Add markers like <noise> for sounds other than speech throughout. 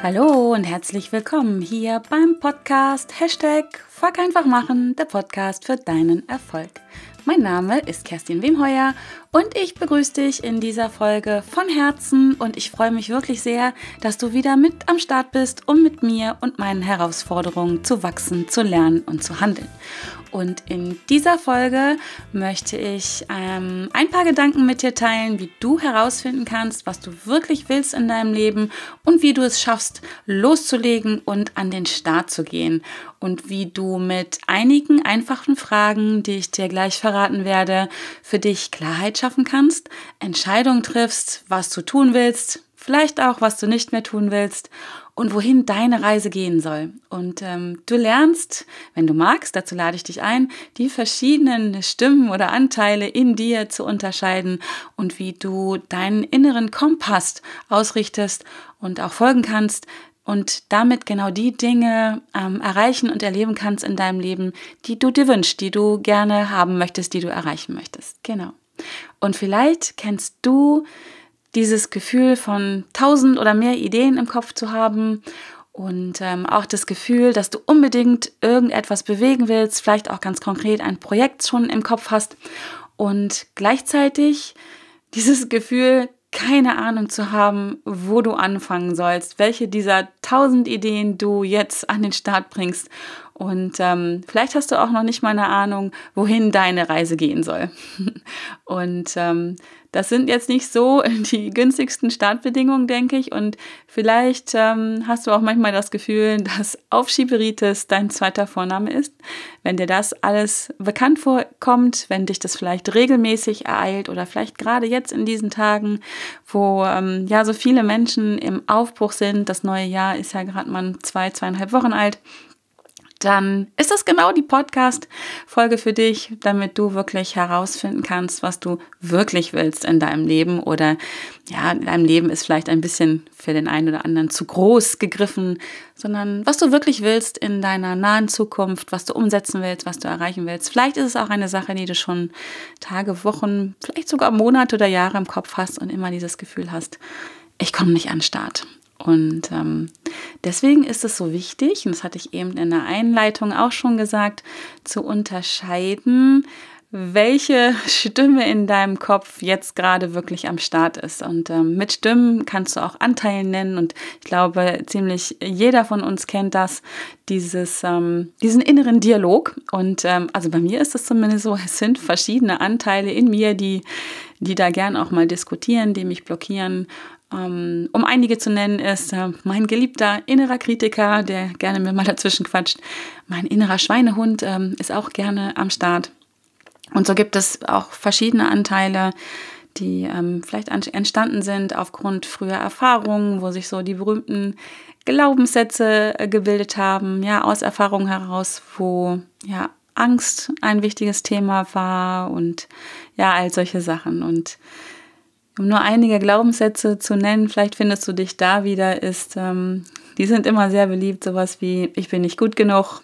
Hallo und herzlich willkommen hier beim Podcast Hashtag Fuck einfach machen, der Podcast für deinen Erfolg. Mein Name ist Kerstin Wemheuer und ich begrüße dich in dieser Folge von Herzen und ich freue mich wirklich sehr, dass du wieder mit am Start bist, um mit mir und meinen Herausforderungen zu wachsen, zu lernen und zu handeln. Und in dieser Folge möchte ich ähm, ein paar Gedanken mit dir teilen, wie du herausfinden kannst, was du wirklich willst in deinem Leben und wie du es schaffst, loszulegen und an den Start zu gehen. Und wie du mit einigen einfachen Fragen, die ich dir gleich verraten werde, für dich Klarheit schaffen kannst, Entscheidungen triffst, was du tun willst, vielleicht auch, was du nicht mehr tun willst und wohin deine Reise gehen soll. Und ähm, du lernst, wenn du magst, dazu lade ich dich ein, die verschiedenen Stimmen oder Anteile in dir zu unterscheiden und wie du deinen inneren Kompass ausrichtest und auch folgen kannst, und damit genau die Dinge ähm, erreichen und erleben kannst in deinem Leben, die du dir wünschst, die du gerne haben möchtest, die du erreichen möchtest. Genau. Und vielleicht kennst du dieses Gefühl von tausend oder mehr Ideen im Kopf zu haben und ähm, auch das Gefühl, dass du unbedingt irgendetwas bewegen willst, vielleicht auch ganz konkret ein Projekt schon im Kopf hast und gleichzeitig dieses Gefühl, keine Ahnung zu haben, wo du anfangen sollst, welche dieser tausend Ideen du jetzt an den Start bringst und ähm, vielleicht hast du auch noch nicht mal eine Ahnung, wohin deine Reise gehen soll. <laughs> Und ähm, das sind jetzt nicht so <laughs> die günstigsten Startbedingungen, denke ich. Und vielleicht ähm, hast du auch manchmal das Gefühl, dass Aufschieberitis dein zweiter Vorname ist. Wenn dir das alles bekannt vorkommt, wenn dich das vielleicht regelmäßig ereilt oder vielleicht gerade jetzt in diesen Tagen, wo ähm, ja so viele Menschen im Aufbruch sind, das neue Jahr ist ja gerade mal zwei, zweieinhalb Wochen alt dann ist das genau die Podcast-Folge für dich, damit du wirklich herausfinden kannst, was du wirklich willst in deinem Leben. Oder ja, in deinem Leben ist vielleicht ein bisschen für den einen oder anderen zu groß gegriffen, sondern was du wirklich willst in deiner nahen Zukunft, was du umsetzen willst, was du erreichen willst. Vielleicht ist es auch eine Sache, die du schon Tage, Wochen, vielleicht sogar Monate oder Jahre im Kopf hast und immer dieses Gefühl hast, ich komme nicht an den Start. Und ähm, Deswegen ist es so wichtig, und das hatte ich eben in der Einleitung auch schon gesagt, zu unterscheiden, welche <laughs> Stimme in deinem Kopf jetzt gerade wirklich am Start ist. Und ähm, mit Stimmen kannst du auch Anteile nennen. Und ich glaube, ziemlich jeder von uns kennt das, dieses, ähm, diesen inneren Dialog. Und ähm, also bei mir ist es zumindest so, <laughs> es sind verschiedene Anteile in mir, die, die da gern auch mal diskutieren, die mich blockieren, ähm, um einige zu nennen, ist äh, mein geliebter innerer Kritiker, der gerne mir mal dazwischen quatscht. Mein innerer Schweinehund ähm, ist auch gerne am Start. Und so gibt es auch verschiedene Anteile, die ähm, vielleicht entstanden sind aufgrund früher Erfahrungen, wo sich so die berühmten Glaubenssätze äh, gebildet haben, ja, aus Erfahrungen heraus, wo ja Angst ein wichtiges Thema war und ja, all solche Sachen. Und um nur einige Glaubenssätze zu nennen, vielleicht findest du dich da wieder, ist, ähm, die sind immer sehr beliebt, sowas wie, ich bin nicht gut genug,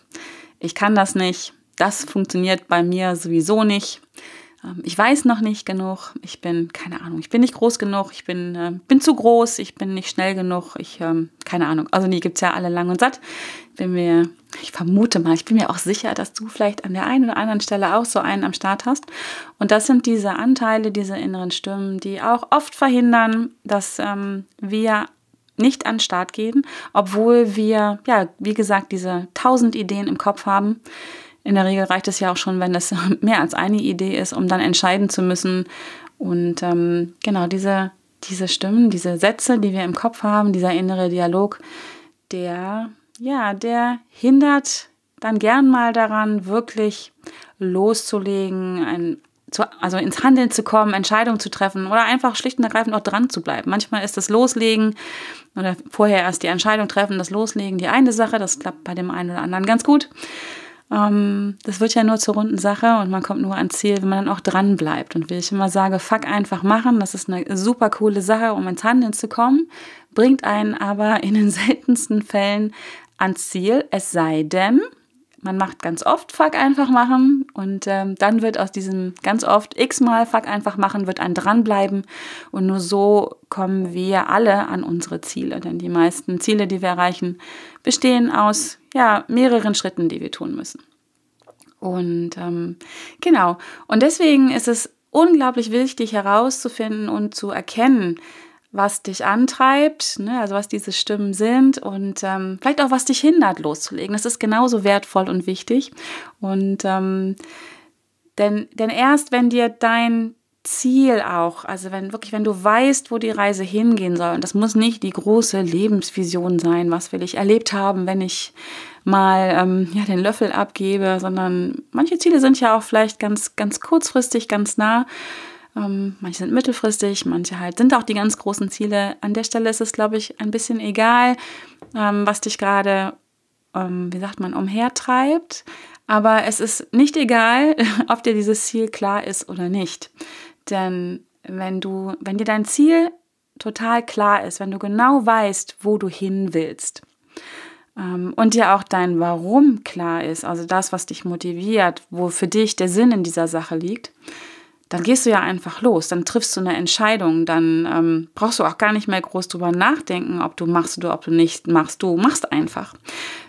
ich kann das nicht, das funktioniert bei mir sowieso nicht, ähm, ich weiß noch nicht genug, ich bin, keine Ahnung, ich bin nicht groß genug, ich bin, äh, bin zu groß, ich bin nicht schnell genug, ich, ähm, keine Ahnung, also die gibt es ja alle lang und satt, bin mir ich vermute mal, ich bin mir auch sicher, dass du vielleicht an der einen oder anderen Stelle auch so einen am Start hast. Und das sind diese Anteile, diese inneren Stimmen, die auch oft verhindern, dass ähm, wir nicht an den Start gehen, obwohl wir, ja, wie gesagt, diese tausend Ideen im Kopf haben. In der Regel reicht es ja auch schon, wenn das <laughs> mehr als eine Idee ist, um dann entscheiden zu müssen. Und ähm, genau diese, diese Stimmen, diese Sätze, die wir im Kopf haben, dieser innere Dialog, der ja, der hindert dann gern mal daran, wirklich loszulegen, ein, zu, also ins Handeln zu kommen, Entscheidungen zu treffen oder einfach schlicht und ergreifend auch dran zu bleiben. Manchmal ist das Loslegen oder vorher erst die Entscheidung treffen, das Loslegen die eine Sache, das klappt bei dem einen oder anderen ganz gut. Ähm, das wird ja nur zur runden Sache und man kommt nur ans Ziel, wenn man dann auch dran bleibt. Und wie ich immer sage, fuck einfach machen, das ist eine super coole Sache, um ins Handeln zu kommen, bringt einen aber in den <laughs> seltensten Fällen ans Ziel, es sei denn, man macht ganz oft Fuck einfach machen und ähm, dann wird aus diesem ganz oft x-mal Fuck einfach machen, wird ein dranbleiben und nur so kommen wir alle an unsere Ziele, denn die meisten Ziele, die wir erreichen, bestehen aus ja, mehreren Schritten, die wir tun müssen. Und ähm, genau, und deswegen ist es unglaublich wichtig herauszufinden und zu erkennen, was dich antreibt, ne? also was diese Stimmen sind und ähm, vielleicht auch, was dich hindert, loszulegen. Das ist genauso wertvoll und wichtig. Und ähm, denn, denn erst wenn dir dein Ziel auch, also wenn wirklich, wenn du weißt, wo die Reise hingehen soll, und das muss nicht die große Lebensvision sein, was will ich erlebt haben, wenn ich mal ähm, ja, den Löffel abgebe, sondern manche Ziele sind ja auch vielleicht ganz, ganz kurzfristig, ganz nah. Ähm, manche sind mittelfristig, manche halt sind auch die ganz großen Ziele. An der Stelle ist es, glaube ich, ein bisschen egal, ähm, was dich gerade, ähm, wie sagt man, umhertreibt. Aber es ist nicht egal, <laughs> ob dir dieses Ziel klar ist oder nicht. Denn wenn du, wenn dir dein Ziel total klar ist, wenn du genau weißt, wo du hin willst, ähm, und dir auch dein Warum klar ist, also das, was dich motiviert, wo für dich der Sinn in dieser Sache liegt, dann gehst du ja einfach los, dann triffst du eine Entscheidung, dann ähm, brauchst du auch gar nicht mehr groß drüber nachdenken, ob du machst oder ob du nicht machst. Du machst einfach.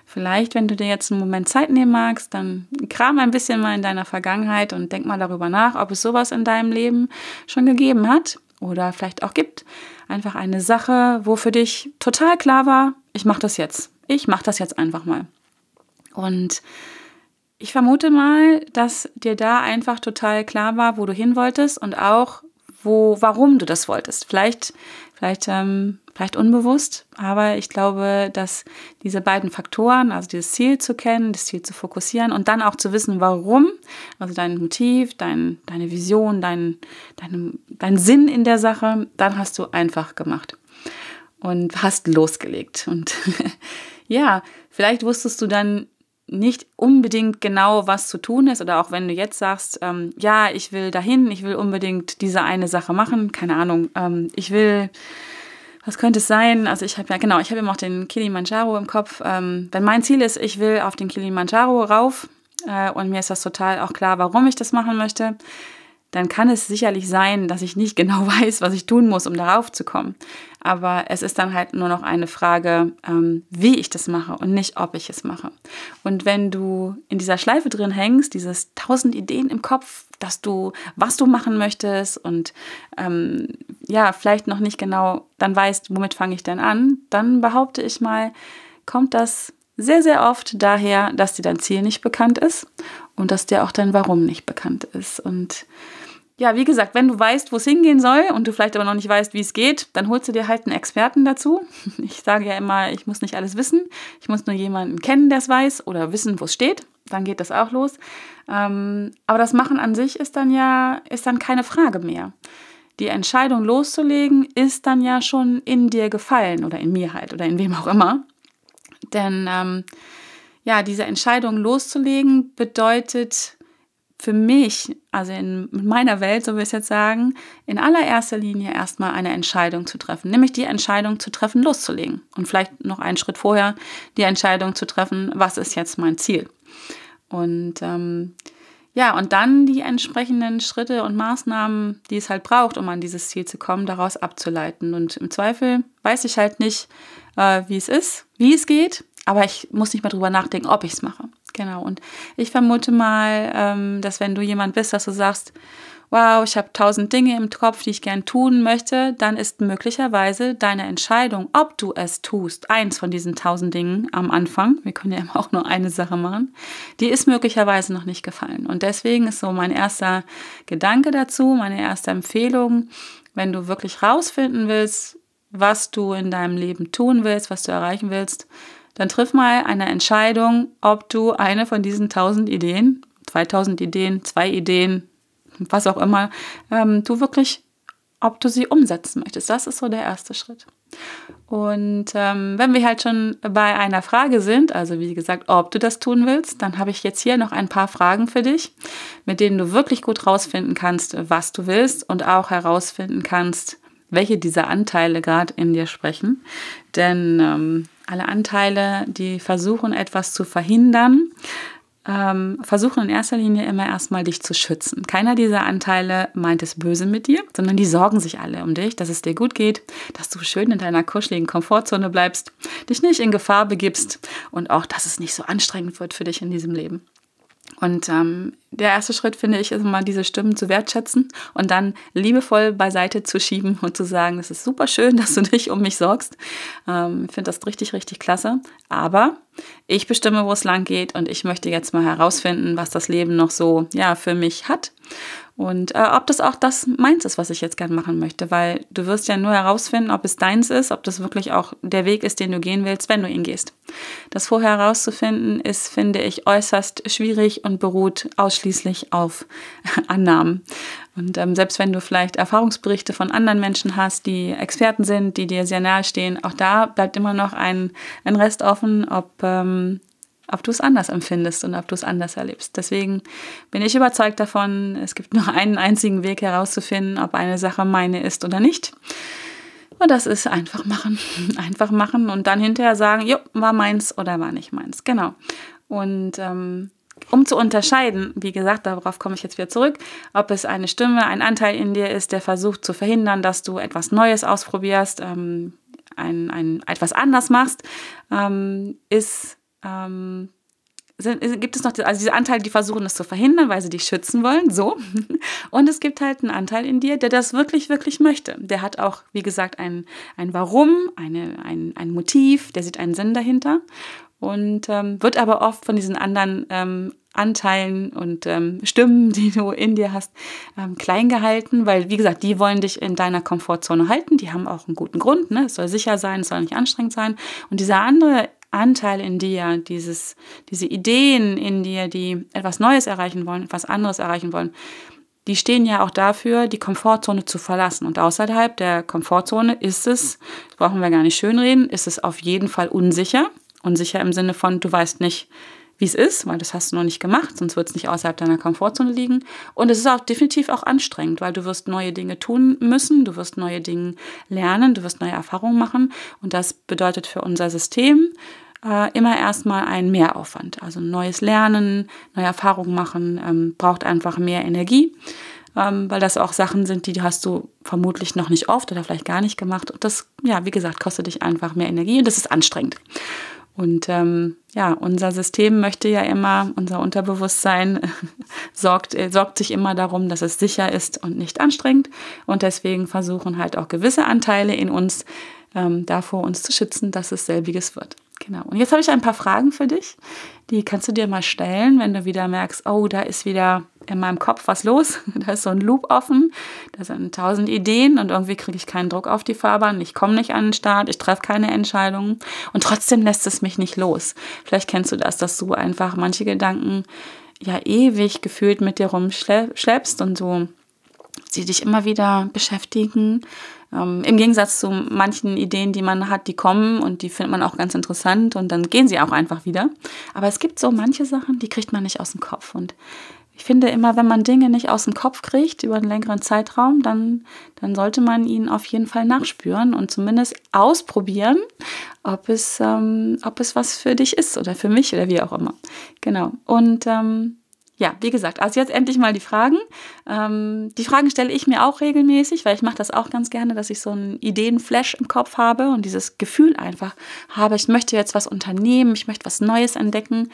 Vielleicht, wenn du dir jetzt einen Moment Zeit nehmen magst, dann kram ein bisschen mal in deiner Vergangenheit und denk mal darüber nach, ob es sowas in deinem Leben schon gegeben hat oder vielleicht auch gibt. Einfach eine Sache, wo für dich total klar war, ich mach das jetzt. Ich mach das jetzt einfach mal. Und ich vermute mal, dass dir da einfach total klar war, wo du hin wolltest und auch, wo, warum du das wolltest. Vielleicht, vielleicht, ähm, vielleicht unbewusst, aber ich glaube, dass diese beiden Faktoren, also dieses Ziel zu kennen, das Ziel zu fokussieren und dann auch zu wissen, warum, also dein Motiv, dein, deine Vision, dein, dein, dein Sinn in der Sache, dann hast du einfach gemacht und hast losgelegt. Und <laughs> ja, vielleicht wusstest du dann nicht unbedingt genau, was zu tun ist. Oder auch wenn du jetzt sagst, ähm, ja, ich will dahin, ich will unbedingt diese eine Sache machen, keine Ahnung, ähm, ich will, was könnte es sein? Also ich habe ja, genau, ich habe eben auch den Kilimanjaro im Kopf. Ähm, wenn mein Ziel ist, ich will auf den Kilimanjaro rauf äh, und mir ist das total auch klar, warum ich das machen möchte, dann kann es sicherlich sein, dass ich nicht <laughs> genau weiß, was ich tun muss, um darauf zu kommen. Aber es ist dann halt nur noch eine Frage, ähm, wie ich das mache und nicht, ob ich es mache. Und wenn du in dieser Schleife drin hängst, dieses tausend Ideen im Kopf, dass du, was du machen möchtest und ähm, ja, vielleicht noch nicht genau dann weißt, womit fange ich denn an, dann behaupte ich mal, kommt das sehr, sehr oft daher, dass dir dein Ziel nicht bekannt ist und dass dir auch dein Warum nicht bekannt ist. Und ja, wie gesagt, wenn du weißt, wo es hingehen soll und du vielleicht aber noch nicht weißt, wie es geht, dann holst du dir halt einen Experten dazu. <laughs> Ich sage ja immer, ich muss nicht alles wissen. Ich muss nur jemanden kennen, der es weiß oder wissen, wo es steht. Dann geht das auch los. Ähm, aber das Machen an sich ist dann ja, ist dann keine Frage mehr. Die Entscheidung loszulegen ist dann ja schon in dir gefallen oder in mir halt oder in wem auch immer. Denn ähm, ja, diese Entscheidung loszulegen bedeutet für mich, also in meiner Welt, so will ich es jetzt sagen, in allererster Linie erstmal eine Entscheidung zu treffen, nämlich die Entscheidung zu treffen, loszulegen. Und vielleicht noch einen Schritt vorher die Entscheidung zu treffen, was ist jetzt mein Ziel. Und ähm, ja, und dann die entsprechenden Schritte und Maßnahmen, die es halt braucht, um an dieses Ziel zu kommen, daraus abzuleiten. Und im Zweifel weiß ich halt nicht, äh, wie es ist, wie es geht, aber ich muss nicht mehr drüber nachdenken, ob ich es mache. Genau, und ich vermute mal, ähm, dass wenn du jemand bist, dass du sagst, wow, ich habe tausend Dinge im Kopf, die ich gern tun möchte, dann ist möglicherweise deine Entscheidung, ob du es tust, eins von diesen tausend Dingen am Anfang, wir können ja immer auch nur eine Sache machen, die ist möglicherweise noch nicht gefallen. Und deswegen ist so mein erster Gedanke dazu, meine erste Empfehlung, wenn du wirklich rausfinden willst, was du in deinem Leben tun willst, was du erreichen willst, dann triff mal eine Entscheidung, ob du eine von diesen 1000 Ideen, 2000 Ideen, zwei Ideen, was auch immer, ähm, du wirklich, ob du sie umsetzen möchtest. Das ist so der erste Schritt. Und ähm, wenn wir halt schon bei einer Frage sind, also wie gesagt, ob du das tun willst, dann habe ich jetzt hier noch ein paar Fragen für dich, mit denen du wirklich gut rausfinden kannst, was du willst und auch herausfinden kannst, welche dieser Anteile gerade in dir sprechen. Denn ähm, alle Anteile, die versuchen, etwas zu verhindern, ähm, versuchen in erster Linie immer erstmal dich zu schützen. Keiner dieser Anteile meint es böse mit dir, sondern die sorgen sich alle um dich, dass es dir gut geht, dass du schön in deiner kuscheligen Komfortzone bleibst, dich nicht in Gefahr begibst und auch, dass es nicht so anstrengend wird für dich in diesem Leben. Und ähm, der erste Schritt, finde ich, ist mal diese Stimmen zu wertschätzen und dann liebevoll beiseite zu schieben und zu sagen, es ist super schön, dass du dich um mich sorgst. Ähm, ich finde das richtig, richtig klasse. Aber ich bestimme, wo es lang geht und ich möchte jetzt mal herausfinden, was das Leben noch so ja, für mich hat. Und äh, ob das auch das meins ist, was ich jetzt gern machen möchte, weil du wirst ja nur herausfinden, ob es deins ist, ob das wirklich auch der Weg ist, den du gehen willst, wenn du ihn gehst. Das vorher herauszufinden ist, finde ich, äußerst schwierig und beruht ausschließlich auf <laughs> Annahmen. Und ähm, selbst wenn du vielleicht Erfahrungsberichte von anderen Menschen hast, die Experten sind, die dir sehr nahe stehen, auch da bleibt immer noch ein, ein Rest offen, ob ähm, ob du es anders empfindest und ob du es anders erlebst. Deswegen bin ich überzeugt davon, es gibt nur einen einzigen Weg herauszufinden, ob eine Sache meine ist oder nicht. Und das ist einfach machen. <laughs> Einfach machen und dann hinterher sagen, jo, war meins oder war nicht meins. Genau. Und ähm, um zu unterscheiden, wie gesagt, darauf komme ich jetzt wieder zurück, ob es eine Stimme, ein Anteil in dir ist, der versucht zu verhindern, dass du etwas Neues ausprobierst, ähm, ein, ein, etwas anders machst, ähm, ist ähm, sind, äh, gibt es noch also diese Anteile, die versuchen, das zu verhindern, weil sie dich schützen wollen, so. <laughs> Und es gibt halt einen Anteil in dir, der das wirklich, wirklich möchte. Der hat auch, wie gesagt, ein, ein Warum, eine, ein, ein Motiv, der sieht einen Sinn dahinter und ähm, wird aber oft von diesen anderen ähm, Anteilen und ähm, Stimmen, <laughs> die du in dir hast, ähm, klein gehalten, weil wie gesagt, die wollen dich in deiner Komfortzone halten. Die haben auch einen guten Grund. Ne? Es soll sicher sein, es soll nicht anstrengend sein. Und dieser andere Anteil in dir, dieses, diese Ideen in dir, die etwas Neues erreichen wollen, etwas anderes erreichen wollen, die stehen ja auch dafür, die Komfortzone zu verlassen. Und außerhalb der Komfortzone ist es, das brauchen wir gar nicht schönreden, ist es auf jeden Fall unsicher. Unsicher im Sinne von, du weißt nicht, wie es ist, weil das hast du noch nicht gemacht, sonst wird es nicht außerhalb deiner Komfortzone liegen. Und es ist auch definitiv auch anstrengend, weil du wirst neue Dinge tun müssen, du wirst neue Dinge lernen, du wirst neue Erfahrungen machen. Und das bedeutet für unser System, äh, immer erstmal einen Mehraufwand. Also neues Lernen, neue Erfahrungen machen, ähm, braucht einfach mehr Energie, ähm, weil das auch Sachen sind, die hast du vermutlich noch nicht oft oder vielleicht gar nicht gemacht. Und das, ja, wie gesagt, kostet dich einfach mehr Energie und das ist anstrengend. Und ähm, ja, unser System möchte ja immer, unser Unterbewusstsein <laughs> sorgt, äh, sorgt sich immer darum, dass es sicher ist und nicht anstrengend. Und deswegen versuchen halt auch gewisse Anteile in uns ähm, davor, uns zu schützen, dass es selbiges wird. Genau. Und jetzt habe ich ein paar Fragen für dich. Die kannst du dir mal stellen, wenn du wieder merkst, oh, da ist wieder in meinem Kopf was los. <laughs> Da ist so ein Loop offen. Da sind tausend Ideen und irgendwie kriege ich keinen Druck auf die Fahrbahn. Ich komme nicht an den Start. Ich treffe keine Entscheidungen. Und trotzdem lässt es mich nicht los. Vielleicht kennst du das, dass du einfach manche Gedanken ja ewig gefühlt mit dir rumschleppst und so sie dich immer wieder beschäftigen. Ähm, Im Gegensatz zu manchen Ideen, die man hat, die kommen und die findet man auch ganz interessant und dann gehen sie auch einfach wieder. Aber es gibt so manche Sachen, die kriegt man nicht aus dem Kopf. Und ich finde immer, wenn man Dinge nicht aus dem Kopf kriegt über einen längeren Zeitraum, dann, dann sollte man ihnen auf jeden Fall nachspüren und zumindest ausprobieren, ob es, ähm, ob es was für dich ist oder für mich oder wie auch immer. Genau. Und ähm, ja, wie gesagt, also jetzt endlich mal die Fragen. Ähm, die Fragen stelle ich mir auch regelmäßig, weil ich mache das auch ganz gerne, dass ich so einen Ideenflash im Kopf habe und dieses Gefühl einfach habe, ich möchte jetzt was unternehmen, ich möchte was Neues entdecken.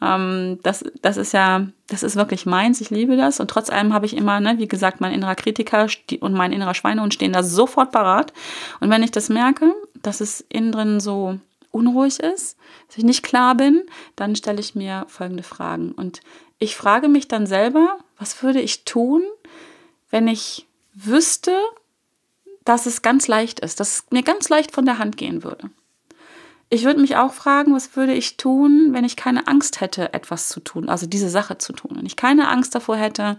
Ähm, das, das ist ja, das ist wirklich meins, ich liebe das. Und trotz allem habe ich immer, ne, wie gesagt, mein innerer Kritiker und mein innerer Schweinehund stehen da sofort parat. Und wenn ich das merke, dass es innen drin so unruhig ist, dass ich nicht klar bin, dann stelle ich mir folgende Fragen. Und ich frage mich dann selber, was würde ich tun, wenn ich wüsste, dass es ganz leicht ist, dass es mir ganz leicht von der Hand gehen würde. Ich würde mich auch fragen, was würde ich tun, wenn ich keine Angst hätte, etwas zu tun, also diese Sache zu tun. Wenn ich keine Angst davor hätte,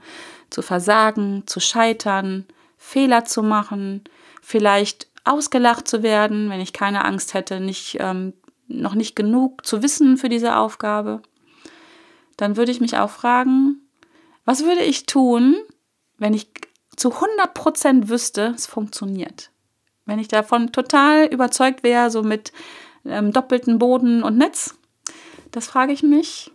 zu versagen, zu scheitern, Fehler zu machen, vielleicht ausgelacht zu werden, wenn ich keine Angst hätte, nicht, ähm, noch nicht genug zu wissen für diese Aufgabe dann würde ich mich auch fragen, was würde ich tun, wenn ich zu 100% wüsste, es funktioniert? Wenn ich davon total überzeugt wäre, so mit ähm, doppeltem Boden und Netz, das frage ich mich.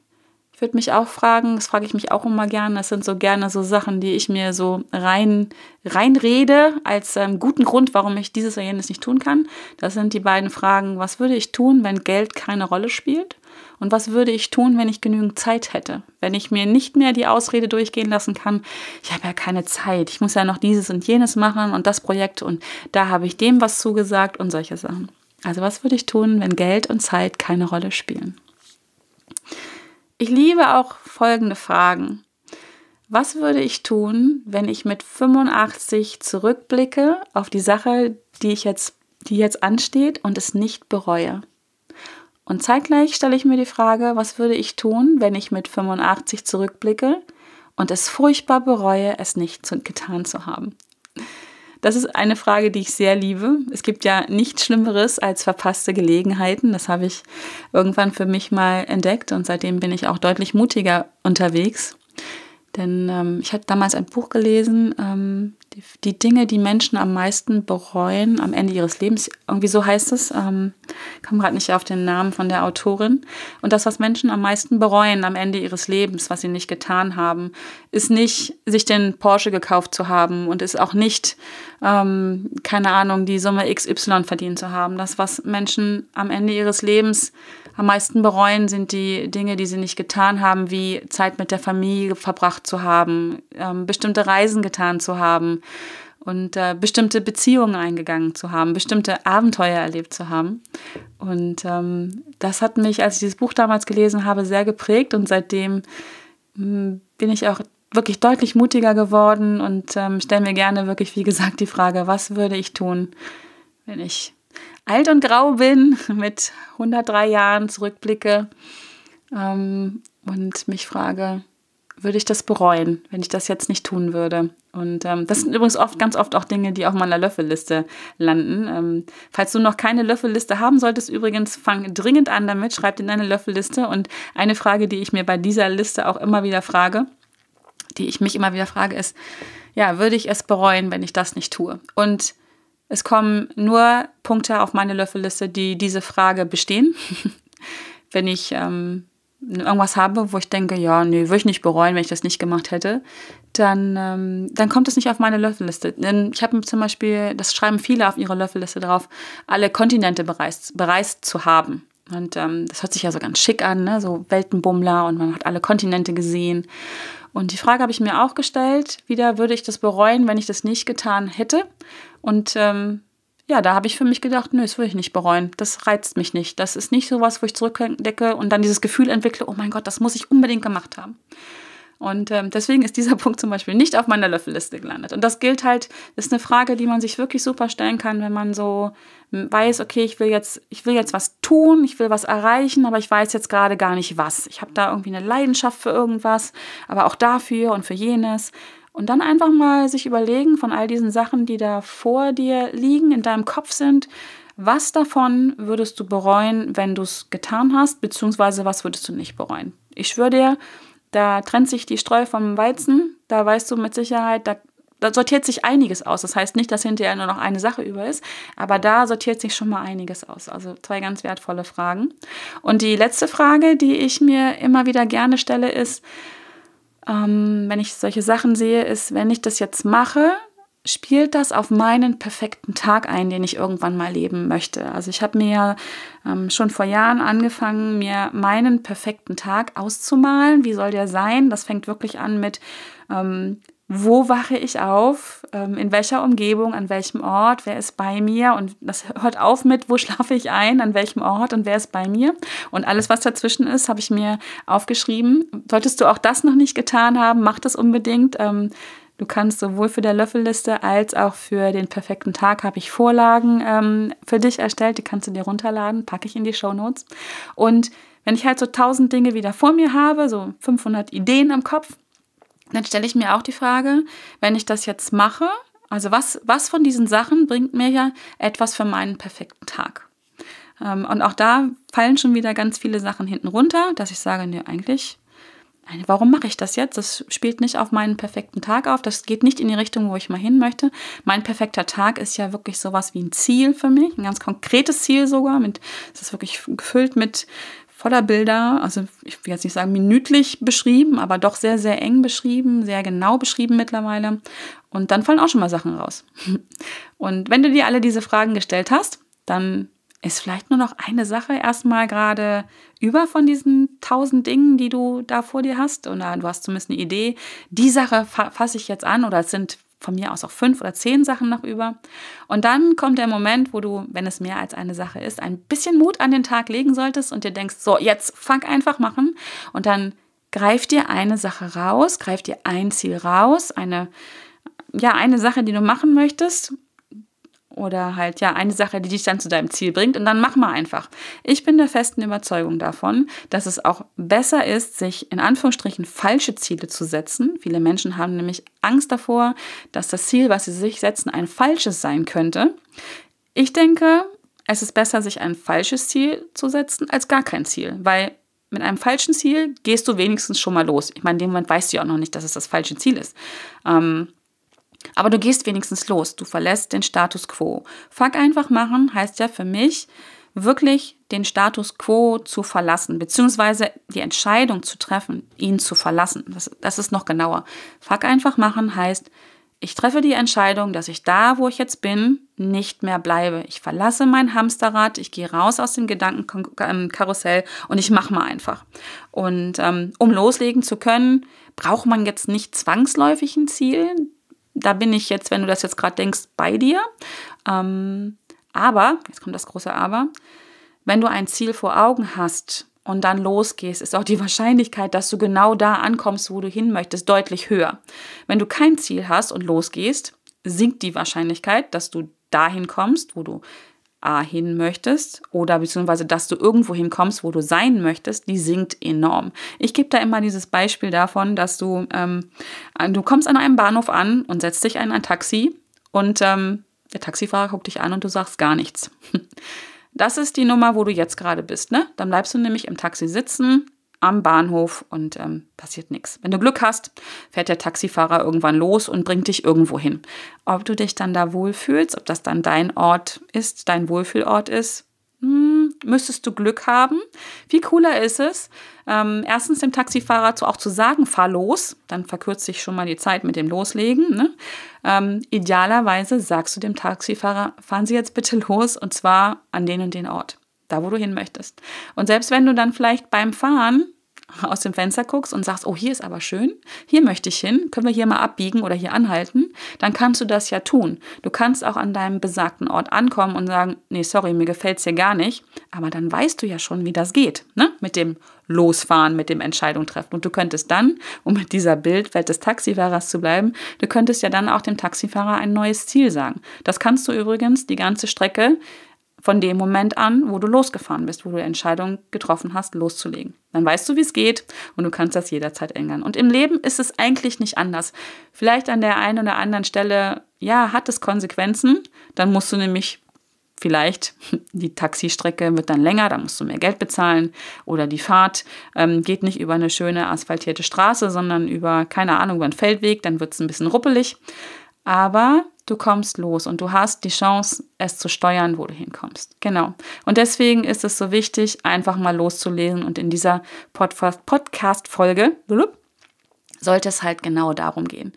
Ich würde mich auch fragen, das frage ich mich auch immer gerne, das sind so gerne so Sachen, die ich mir so rein, reinrede als ähm, guten Grund, warum ich dieses oder jenes nicht tun kann. Das sind die beiden Fragen, was würde ich tun, wenn Geld keine Rolle spielt? Und was würde ich tun, wenn ich genügend Zeit hätte? Wenn ich mir nicht mehr die Ausrede durchgehen lassen kann, ich habe ja keine Zeit, ich muss ja noch dieses und jenes machen und das Projekt und da habe ich dem was zugesagt und solche Sachen. Also was würde ich tun, wenn Geld und Zeit keine Rolle spielen? Ich liebe auch folgende Fragen. Was würde ich tun, wenn ich mit 85 zurückblicke auf die Sache, die ich jetzt, die jetzt ansteht und es nicht bereue? Und zeitgleich stelle ich mir die Frage, was würde ich tun, wenn ich mit 85 zurückblicke und es furchtbar bereue, es nicht getan zu haben? Das ist eine Frage, die ich sehr liebe. Es gibt ja nichts Schlimmeres als verpasste Gelegenheiten. Das habe ich irgendwann für mich mal entdeckt und seitdem bin ich auch deutlich mutiger unterwegs. Denn ähm, ich hatte damals ein Buch gelesen, ähm, die, die, Dinge, die Menschen am meisten bereuen am Ende ihres Lebens. Irgendwie so heißt es. Ähm, kam gerade nicht auf den Namen von der Autorin. Und das, was Menschen am meisten bereuen am Ende ihres Lebens, was sie nicht getan haben, ist nicht, sich den Porsche gekauft zu haben und ist auch nicht, ähm, keine Ahnung, die Summe XY verdient zu haben. Das, was Menschen am Ende ihres Lebens am meisten bereuen, sind die Dinge, die sie nicht getan haben, wie Zeit mit der Familie verbracht zu haben, ähm, bestimmte Reisen getan zu haben und äh, bestimmte Beziehungen eingegangen zu haben, bestimmte Abenteuer erlebt zu haben. Und ähm, das hat mich, als ich dieses Buch damals gelesen habe, sehr geprägt und seitdem hm, bin ich auch wirklich deutlich mutiger geworden und ähm, stelle mir gerne wirklich, wie gesagt, die Frage, was würde ich tun, wenn ich alt und grau bin, <laughs> mit 103 Jahren zurückblicke ähm, und mich frage, würde ich das bereuen, wenn ich das jetzt nicht tun würde? Und ähm, das sind übrigens oft, ganz oft auch Dinge, die auf meiner Löffelliste landen. Ähm, falls du noch keine Löffelliste haben solltest, übrigens, fang dringend an damit, schreib in deine Löffelliste. Und eine Frage, die ich mir bei dieser Liste auch immer wieder frage, die ich mich immer wieder frage, ist, ja, würde ich es bereuen, wenn ich das nicht tue? Und es kommen nur Punkte auf meine Löffelliste, die diese Frage bestehen. <laughs> wenn ich ähm, irgendwas habe, wo ich denke, ja, nee, würde ich nicht bereuen, wenn ich das nicht gemacht hätte, dann, ähm, dann kommt es nicht auf meine Löffelliste. Denn ich habe zum Beispiel, das schreiben viele auf ihre Löffelliste drauf, alle Kontinente bereist, bereist zu haben. Und ähm, das hört sich ja so ganz schick an, ne? so Weltenbummler und man hat alle Kontinente gesehen. Und die Frage habe ich mir auch gestellt, wieder würde ich das bereuen, wenn ich das nicht getan hätte? Und ähm, ja, da habe ich für mich gedacht, nö, das würde ich nicht bereuen. Das reizt mich nicht. Das ist nicht sowas, wo ich zurückdecke und dann dieses Gefühl entwickle, oh mein Gott, das muss ich unbedingt gemacht haben. Und ähm, deswegen ist dieser <laughs> Punkt zum Beispiel nicht auf meiner Löffelliste gelandet. Und das gilt halt, ist eine Frage, die man sich wirklich super stellen kann, wenn man so hm, weiß, okay, ich will jetzt, ich will jetzt was tun, ich will was erreichen, aber ich weiß jetzt gerade gar nicht was. Ich habe da irgendwie eine Leidenschaft für irgendwas, aber auch dafür und für jenes. Und dann einfach mal sich überlegen von all diesen Sachen, die da vor dir liegen, in deinem Kopf sind, was davon würdest du bereuen, wenn du es getan hast, beziehungsweise was würdest du nicht bereuen? Ich schwöre dir, da trennt sich die Streu vom Weizen. Da weißt du mit Sicherheit, da, da sortiert sich einiges aus. Das heißt nicht, dass hinterher nur noch eine Sache über ist, aber da sortiert sich schon mal einiges aus. Also zwei ganz wertvolle Fragen. Und die letzte Frage, die ich mir immer wieder gerne stelle, ist, ähm, wenn ich solche Sachen sehe, ist, wenn ich das jetzt mache, spielt das auf meinen perfekten Tag ein, den ich irgendwann mal leben möchte. Also ich habe mir ja ähm, schon vor Jahren angefangen, mir meinen perfekten Tag auszumalen. Wie soll der sein? Das fängt wirklich an mit, ähm, wo wache ich auf, ähm, in welcher Umgebung, an welchem Ort, wer ist bei mir und das hört auf mit, wo <laughs> schlafe ich ein, an welchem Ort und wer ist bei mir. Und alles, was dazwischen ist, habe ich mir aufgeschrieben. Solltest du auch das noch nicht getan haben, mach das unbedingt ähm, Du kannst sowohl für der Löffelliste als auch für den perfekten Tag habe ich Vorlagen ähm, für dich erstellt. Die kannst du dir runterladen, packe ich in die Show Notes. Und wenn ich halt so tausend Dinge wieder vor mir habe, so 500 Ideen im Kopf, dann stelle ich mir auch die Frage, wenn ich das jetzt mache, also was, was von diesen Sachen bringt mir ja etwas für meinen perfekten Tag? Ähm, und auch da fallen schon wieder ganz viele Sachen hinten runter, dass ich sage, nee, eigentlich warum mache ich das jetzt? Das spielt nicht auf meinen perfekten Tag auf. Das geht nicht in die Richtung, wo ich mal hin möchte. Mein perfekter Tag ist ja wirklich sowas wie ein Ziel für mich, ein ganz konkretes Ziel sogar. Mit, es ist wirklich gefüllt mit voller Bilder, also ich will jetzt nicht sagen minütlich beschrieben, aber doch sehr, sehr eng beschrieben, sehr genau beschrieben mittlerweile. Und dann fallen auch schon mal Sachen raus. <laughs> Und wenn du dir alle diese Fragen gestellt hast, dann ist vielleicht nur noch eine Sache erstmal gerade über von diesen tausend Dingen, die du da vor dir hast. Oder du hast zumindest eine Idee. Die Sache fa fasse ich jetzt an oder es sind von mir aus auch fünf oder zehn Sachen noch über. Und dann kommt der Moment, wo du, wenn es mehr als eine Sache ist, ein bisschen Mut an den Tag legen solltest und dir denkst, so, jetzt fang einfach machen. Und dann greif dir eine Sache raus, greif dir ein Ziel raus, eine, ja, eine Sache, die du machen möchtest oder halt ja eine Sache, die dich dann zu deinem Ziel bringt und dann mach mal einfach. Ich bin der festen Überzeugung davon, dass es auch besser ist, sich in Anführungsstrichen falsche Ziele zu setzen. Viele Menschen haben nämlich Angst davor, dass das Ziel, was sie sich setzen, ein falsches sein könnte. Ich denke, es ist besser, sich ein falsches Ziel zu setzen, als gar kein Ziel, weil mit einem falschen Ziel gehst du wenigstens schon mal los. Ich meine, in dem Moment weißt du ja auch noch nicht, dass es das falsche Ziel ist. Ähm, aber du gehst wenigstens los, du verlässt den Status quo. Fuck einfach machen heißt ja für mich, wirklich den Status quo zu verlassen, beziehungsweise die Entscheidung zu treffen, ihn zu verlassen. Das, das ist noch genauer. Fuck einfach machen heißt, ich treffe die Entscheidung, dass ich da, wo ich jetzt bin, nicht mehr bleibe. Ich verlasse mein Hamsterrad, ich gehe raus aus dem Gedankenkarussell ähm, und ich mache mal einfach. Und ähm, um loslegen zu können, braucht man jetzt nicht zwangsläufig ein Ziel. Da bin ich jetzt, wenn du das jetzt gerade denkst, bei dir. Ähm, aber, jetzt kommt das große Aber, wenn du ein Ziel vor Augen hast und dann losgehst, ist auch die <laughs> Wahrscheinlichkeit, dass du genau da ankommst, wo du hin möchtest, deutlich höher. Wenn du kein Ziel hast und losgehst, sinkt die Wahrscheinlichkeit, dass du dahin kommst, wo du A hin möchtest oder beziehungsweise, dass du irgendwo hinkommst, wo du sein möchtest, die sinkt enorm. Ich gebe da immer dieses Beispiel davon, dass du, ähm, äh, du kommst an einem Bahnhof an und setzt dich in ein Taxi und ähm, der Taxifahrer guckt dich an und du sagst gar nichts. <laughs> Das ist die Nummer, wo du jetzt gerade bist. Ne? Dann bleibst du nämlich im Taxi sitzen, am Bahnhof und ähm, passiert nichts. Wenn du Glück hast, fährt der Taxifahrer irgendwann los und bringt dich irgendwo hin. Ob du dich dann da wohlfühlst, ob das dann dein Ort ist, dein Wohlfühlort ist, hm, müsstest du Glück haben. Wie cooler ist es, ähm, erstens dem Taxifahrer zu, auch zu sagen, fahr los, dann verkürzt sich schon mal die Zeit mit dem Loslegen. Ne? Ähm, idealerweise sagst du dem Taxifahrer, fahren Sie jetzt bitte los und zwar an den und den Ort da wo du hin möchtest. Und selbst wenn du dann vielleicht beim Fahren aus dem Fenster guckst und sagst, oh, hier ist aber schön, hier möchte ich hin, können wir hier mal abbiegen oder hier anhalten, dann kannst du das ja tun. Du kannst auch an deinem besagten Ort ankommen und sagen, nee, sorry, mir gefällt es hier gar nicht, aber dann weißt du ja schon, wie das geht, ne? mit dem Losfahren, mit dem Entscheidung treffen. Und du könntest dann, um mit dieser Bildwelt des Taxifahrers zu bleiben, du könntest ja dann auch dem Taxifahrer ein neues Ziel sagen. Das kannst du übrigens die ganze Strecke von dem Moment an, wo du losgefahren bist, wo du die Entscheidung getroffen hast, loszulegen. Dann weißt du, wie es geht und du kannst das jederzeit ändern. Und im Leben ist es eigentlich nicht anders. Vielleicht an der einen oder anderen Stelle, ja, hat es Konsequenzen, dann musst du nämlich vielleicht <laughs> die Taxistrecke wird dann länger, dann musst du mehr Geld bezahlen oder die Fahrt ähm, geht nicht über eine schöne asphaltierte Straße, sondern über, keine Ahnung, über einen Feldweg, dann wird es ein bisschen ruppelig. Aber du kommst los und du hast die Chance, es zu steuern, wo du hinkommst. Genau. Und deswegen ist es so wichtig, einfach mal loszulesen und in dieser Podcast-Folge sollte es halt genau darum gehen,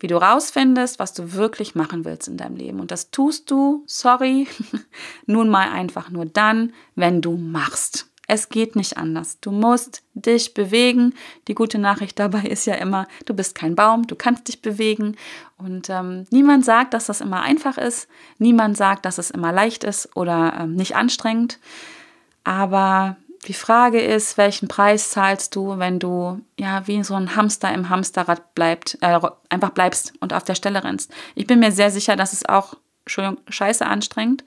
wie du rausfindest, was du wirklich machen willst in deinem Leben. Und das tust du, sorry, <laughs> nun mal einfach nur dann, wenn du machst. Es geht nicht anders. Du musst dich bewegen. Die gute Nachricht dabei ist ja immer, du bist kein Baum, du kannst dich bewegen. Und ähm, niemand sagt, dass das immer einfach ist. Niemand sagt, dass es immer leicht ist oder ähm, nicht anstrengend. Aber die Frage ist, welchen Preis zahlst du, wenn du ja wie so ein Hamster im Hamsterrad bleibt, äh, einfach bleibst und auf der Stelle rennst. Ich bin mir sehr sicher, dass es auch Entschuldigung, scheiße anstrengend.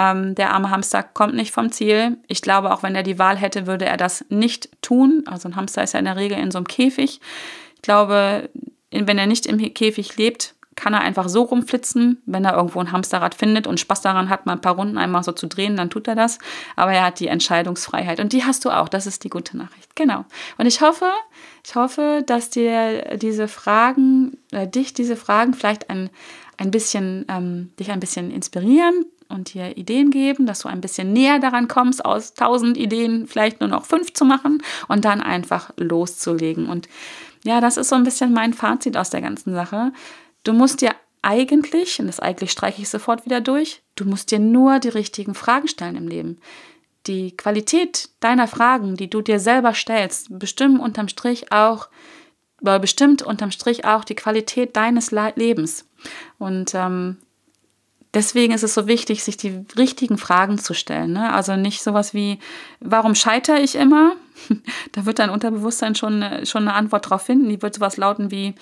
Ähm, der arme Hamster kommt nicht vom Ziel. Ich glaube, auch wenn er die Wahl hätte, würde er das nicht tun. Also ein Hamster ist ja in der Regel in so einem Käfig. Ich glaube, wenn er nicht im Käfig lebt, kann er einfach so rumflitzen. Wenn er irgendwo ein Hamsterrad findet und Spaß daran hat, mal ein paar Runden einmal so zu drehen, dann tut er das. Aber er hat die Entscheidungsfreiheit und die hast du auch. Das ist die gute Nachricht. Genau. Und ich hoffe, ich hoffe, dass dir diese Fragen, äh, dich diese Fragen vielleicht ein, ein bisschen, ähm, dich ein bisschen inspirieren, und dir Ideen geben, dass du ein bisschen näher daran kommst, aus 1000 Ideen vielleicht nur noch fünf zu machen und dann einfach loszulegen. Und ja, das ist so ein bisschen mein Fazit aus der ganzen Sache. Du musst dir eigentlich, und das eigentlich streiche ich sofort wieder durch, du musst dir nur die richtigen Fragen stellen im Leben. Die Qualität deiner Fragen, die du dir selber stellst, bestimmen unterm Strich auch, äh, bestimmt unterm Strich auch die Qualität deines Lebens. Und ähm, deswegen ist es so wichtig, sich die richtigen Fragen zu stellen. Ne? Also nicht sowas wie, warum scheitere ich immer? <laughs> da wird dein Unterbewusstsein schon, äh, schon eine Antwort drauf finden. Die wird sowas lauten wie,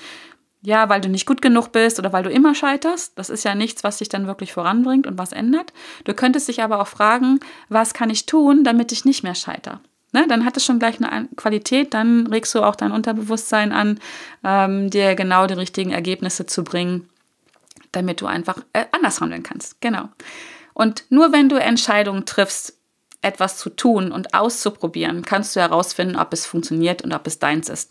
ja, weil du nicht gut genug bist oder weil du immer scheiterst. Das ist ja nichts, was dich dann wirklich voranbringt und was ändert. Du könntest dich aber auch fragen, was kann ich tun, damit ich nicht mehr scheitere? Ne, dann hat es schon gleich eine Qualität, dann regst du auch dein Unterbewusstsein an, ähm, dir genau die richtigen Ergebnisse zu bringen, damit du einfach äh, anders handeln kannst. Genau. Und nur wenn du Entscheidungen triffst, etwas zu tun und auszuprobieren, kannst du herausfinden, ob es funktioniert und ob es deins ist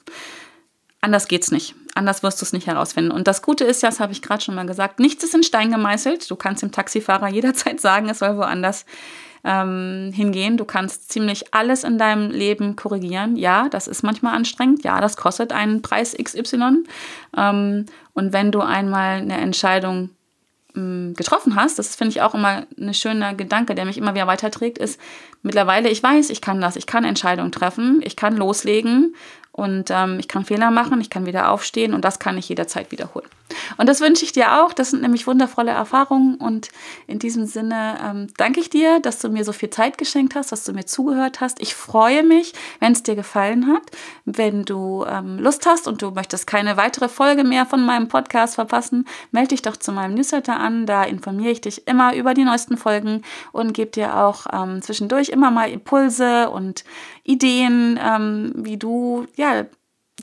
anders geht's nicht. Anders wirst du es nicht herausfinden. Und das Gute ist ja, das habe ich gerade schon mal gesagt, nichts ist in Stein gemeißelt. Du kannst dem Taxifahrer <laughs> jederzeit sagen, es soll woanders ähm, hingehen. Du kannst ziemlich alles in deinem Leben korrigieren. Ja, das ist manchmal anstrengend. Ja, das kostet einen Preis XY. Ähm, und wenn du einmal eine Entscheidung hm, getroffen hast, das finde ich auch immer ein schöner Gedanke, der mich immer wieder weiterträgt, ist mittlerweile, ich weiß, ich kann das, ich kann Entscheidungen treffen, ich kann loslegen und ähm, ich kann Fehler machen, ich kann wieder aufstehen und das kann ich jederzeit wiederholen. Und das wünsche ich dir auch. Das sind nämlich wundervolle Erfahrungen. Und in diesem Sinne ähm, danke ich dir, dass du mir so viel Zeit geschenkt hast, dass du mir zugehört hast. Ich freue mich, wenn es dir gefallen hat. Wenn du ähm, Lust hast und du möchtest keine weitere Folge mehr von meinem Podcast verpassen, melde dich doch zu meinem Newsletter an. Da informiere ich dich immer über die neuesten Folgen und gebe dir auch ähm, zwischendurch immer mal Impulse und Ideen, ähm, wie du ja,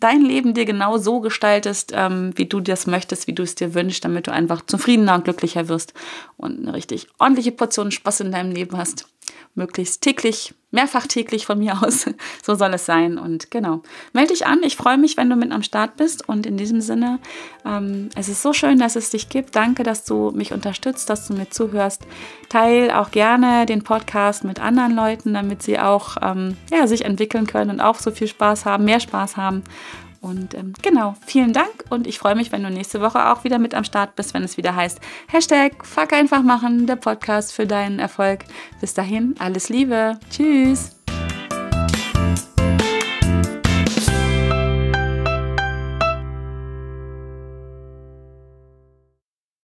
dein Leben dir genau so gestaltest, ähm, wie du das möchtest, wie du es dir wünschst, damit du einfach zufriedener und glücklicher wirst und eine richtig ordentliche Portion Spaß in deinem Leben hast möglichst täglich, mehrfach täglich von mir aus. <laughs> So soll es sein. Und genau, melde dich an. Ich freue mich, wenn du mit am Start bist. Und in diesem Sinne, ähm, es ist so schön, dass es dich gibt. Danke, dass du mich unterstützt, dass du mir zuhörst. Teil auch gerne den Podcast mit anderen Leuten, damit sie auch ähm, ja, sich entwickeln können und auch so viel Spaß haben, mehr Spaß haben und ähm, genau, vielen Dank und ich freue mich, wenn du nächste Woche auch wieder mit am Start bist, wenn es wieder heißt Hashtag Fuck einfach machen, der Podcast für deinen Erfolg. Bis dahin, alles Liebe. Tschüss.